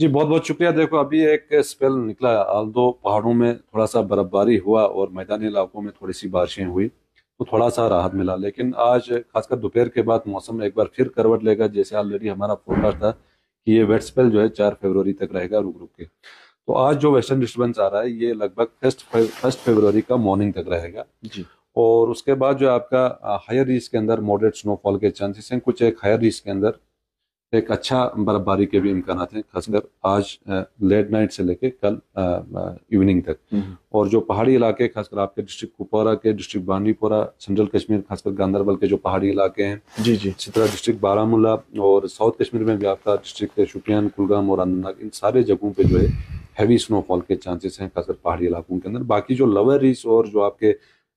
जी बहुत बहुत शुक्रिया देखो अभी एक स्पेल निकला आल दो पहाड़ों में थोड़ा सा बर्फबारी हुआ और मैदानी इलाकों में थोड़ी सी बारिशें हुई तो थोड़ा सा राहत मिला लेकिन आज खासकर दोपहर के बाद मौसम एक बार फिर करवट लेगा जैसे ऑलरेडी हमारा फोरकास्ट था कि ये वेट स्पेल जो है चार फरवरी तक रहेगा रुक रुक के तो आज जो वेस्टर्न डिस्टर्बेंस आ रहा है ये लगभग फर्स्ट फर्स्ट फरवरी का मॉर्निंग तक रहेगा जी और उसके बाद जो आपका हायर रीज के अंदर मॉडरेट स्नोफॉल के चांसेस हैं कुछ एक हायर रीज के अंदर एक अच्छा बर्फबारी के भी इम्कान हैं खासकर आज लेट नाइट से लेके कल इवनिंग तक हम्म। और जो पहाड़ी इलाके खासकर आपके डिस्ट्रिक्ट कुपवारा के डिस्ट्रिक्ट बांडीपोरा सेंट्रल कश्मीर खासकर गांधरबल के जो पहाड़ी इलाके हैं जी जी इसी तरह डिस्ट्रिक्ट बारामूला और साउथ कश्मीर में भी आपका डिस्ट्रिक्ट शुपियान कुलगाम और अनंतनाग इन सारे जगहों पर जो है हैवी स्नोफॉल के चांसेस हैं खासकर पहाड़ी इलाकों के अंदर बाकी जो लवर रीस और जो आपके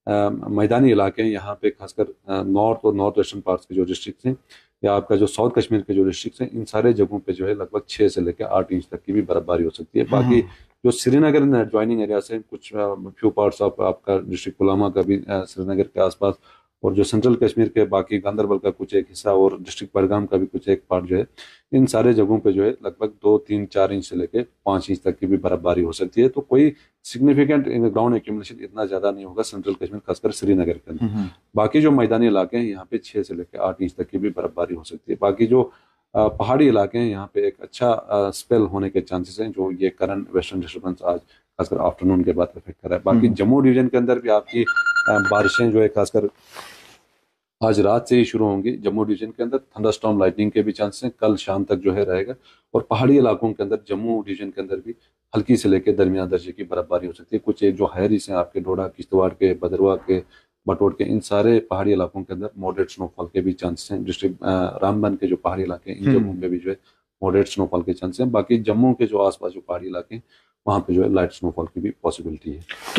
मैदानी इलाके हैं यहाँ पे खासकर नॉर्थ और नॉर्थ वेस्टर्न पार्ट्स के जो डिस्ट्रिक्ट हैं या आपका जो साउथ कश्मीर के जो डिस्ट्रिक्ट हैं इन सारे जगहों पे जो है लगभग छः से लेकर आठ इंच तक की भी बर्फबारी हो सकती है हम्म। बाकी जो श्रीनगर ज्वाइनिंग एरिया से कुछ फ्यू पार्ट्स ऑफ आपका डिस्ट्रिक्ट पुलामा का भी श्रीनगर के आसपास और जो सेंट्रल कश्मीर के बाकी गांधरबल का कुछ एक हिस्सा और डिस्ट्रिक्ट बडगाम का भी कुछ एक पार्ट जो है इन सारे जगहों पे जो है लगभग दो तीन चार इंच से लेकर पाँच इंच तक की भी बर्फबारी हो सकती है तो कोई सिग्निफिकेंट ग्राउंड एक्यूमिलेशन इतना ज्यादा नहीं होगा सेंट्रल कश्मीर खासकर श्रीनगर के अंदर बाकी जो मैदानी इलाके हैं यहाँ पे छः से लेकर आठ इंच तक की भी बर्फबारी हो सकती है बाकी जो पहाड़ी इलाके हैं यहाँ पे एक अच्छा स्पेल होने के चांसेस हैं जो ये करंट वेस्टर्न डिस्टर्बेंस आज खासकर आफ्टरनून के बाद इफेक्ट कर रहा है बाकी जम्मू डिवीजन के अंदर भी आपकी बारिशें जो है खासकर आज रात से ही शुरू होंगी जम्मू डिवीजन के अंदर थंडर स्टॉम लाइटनिंग के भी चांसेस हैं कल शाम तक जो है रहेगा और पहाड़ी इलाकों के अंदर जम्मू डिवीजन के अंदर भी हल्की से लेकर दरमिया दर्जे की बर्फबारी हो सकती है कुछ एक जो हैरिस हैं आपके डोडा किश्तवाड़ के भदरवा के बटोट के इन सारे पहाड़ी इलाकों के अंदर मॉडरेट स्नोफॉल के भी चांसेस हैं डिस्ट्रिक्ट रामबन के जो पहाड़ी इलाके हैं इन हम्म। जम्मू में भी जो है मॉडरेट स्नोफॉल के चांसेस हैं बाकी जम्मू के जो आसपास जो पहाड़ी इलाके हैं वहाँ पे जो है लाइट स्नोफॉल की भी पॉसिबिलिटी है